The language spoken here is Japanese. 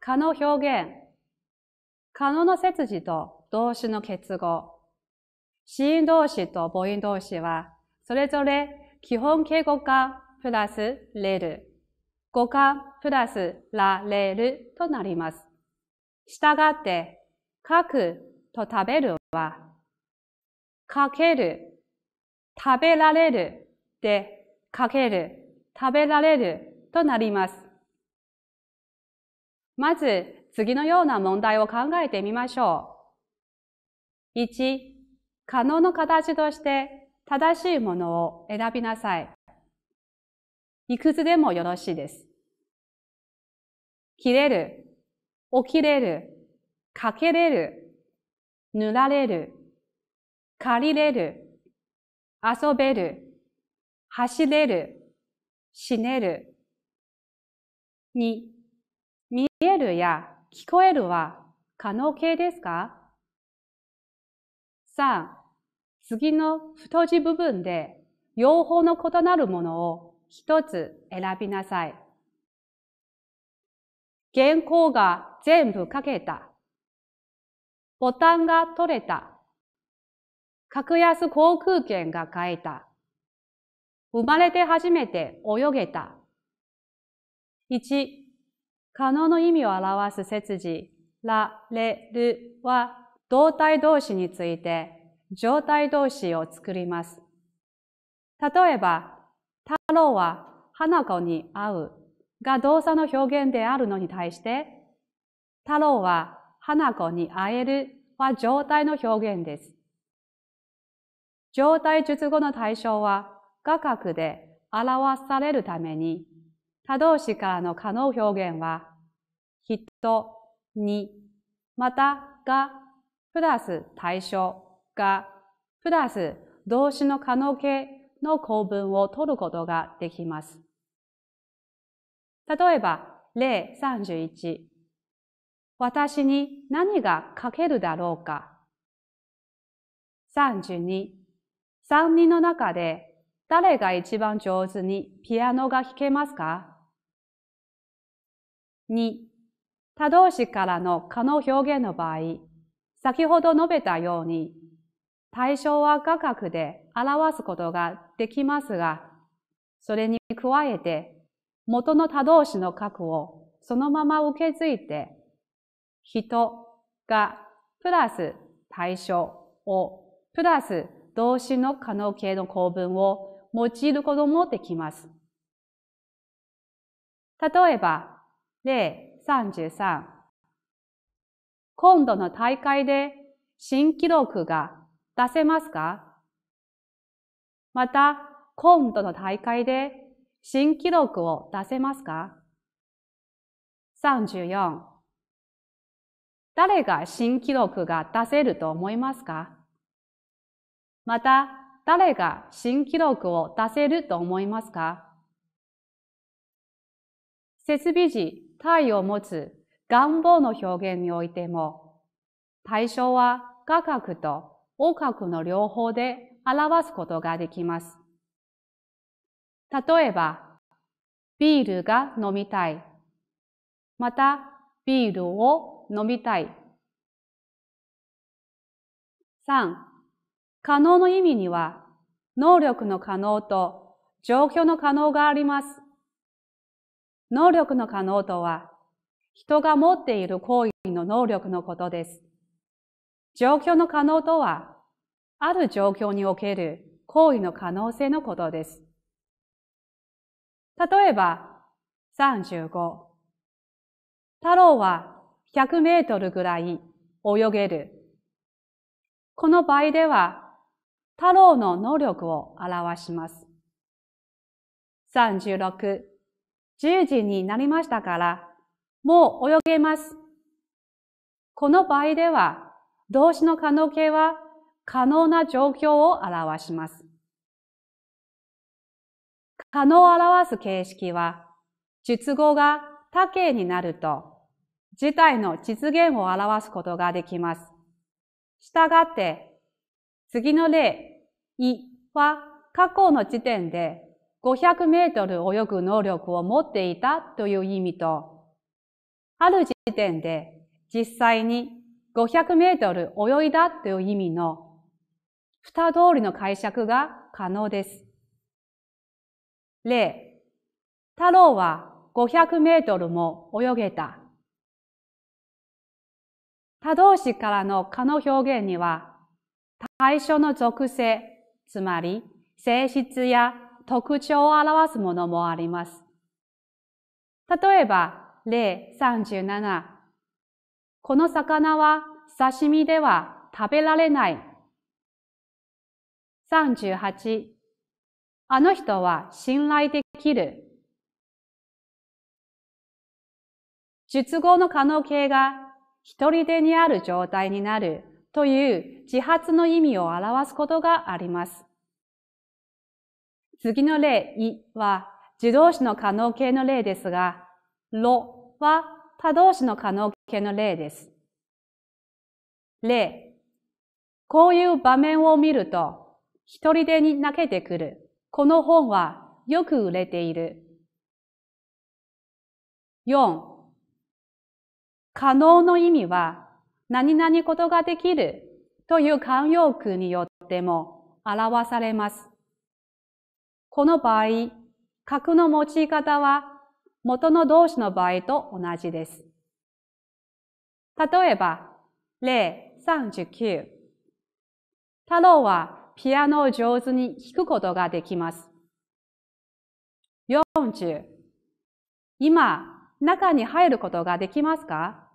可能表現、可能の設字と動詞の結合、子音動詞と母音動詞は、それぞれ基本敬語化プラスれる、語化プラスられるとなります。したがって、書くと食べるは、書ける、食べられるで、書ける、食べられるとなります。まず、次のような問題を考えてみましょう。1、可能の形として正しいものを選びなさい。いくつでもよろしいです。切れる、起きれる、かけれる、塗られる、借りれる、遊べる、走れる、死ねる。2見えるや聞こえるは可能形ですか ?3、次の太字部分で両方の異なるものを一つ選びなさい。原稿が全部書けた。ボタンが取れた。格安航空券が買えた。生まれて初めて泳げた。1、可能の意味を表す設字、ら、れ、るは動体動詞について状態動詞を作ります。例えば、太郎は花子に会うが動作の表現であるのに対して、太郎は花子に会えるは状態の表現です。状態述語の対象は画角で表されるために他動詞からの可能表現は、人に、またが、プラス対象が、プラス動詞の可能形の構文を取ることができます。例えば、例31。私に何が書けるだろうか。32。3人の中で誰が一番上手にピアノが弾けますか2、他動詞からの可能表現の場合、先ほど述べたように、対象は画角で表すことができますが、それに加えて、元の他動詞の核をそのまま受け継いで、人がプラス対象をプラス動詞の可能形の構文を用いることもできます。例えば、例33今度の大会で新記録が出せますかまた、今度の大会で新記録を出せますか ?34 誰が新記録が出せると思いますかまた、誰が新記録を出せると思いますか設備時体を持つ願望の表現においても、対象は画角と音角の両方で表すことができます。例えば、ビールが飲みたい。また、ビールを飲みたい。3. 可能の意味には、能力の可能と状況の可能があります。能力の可能とは、人が持っている行為の能力のことです。状況の可能とは、ある状況における行為の可能性のことです。例えば、35。太郎は100メートルぐらい泳げる。この場合では、太郎の能力を表します。36。10時になりましたから、もう泳げます。この場合では、動詞の可能形は可能な状況を表します。可能を表す形式は、術語が他形になると、事態の実現を表すことができます。したがって、次の例、いは過去の時点で500メートル泳ぐ能力を持っていたという意味と、ある時点で実際に500メートル泳いだという意味の二通りの解釈が可能です。例、太郎は500メートルも泳げた。他動詞からの可の表現には、対象の属性、つまり性質や特徴を表すものもあります。例えば、例37。この魚は刺身では食べられない。38。あの人は信頼できる。術後の可能形が一人でにある状態になるという自発の意味を表すことがあります。次の例、いは、自動詞の可能形の例ですが、ろは他動詞の可能形の例です。例、こういう場面を見ると、一人でに泣けてくる。この本はよく売れている。4. 可能の意味は、何々ことができるという慣用句によっても表されます。この場合、格の用い方は元の動詞の場合と同じです。例えば、例39。太郎はピアノを上手に弾くことができます。40。今、中に入ることができますか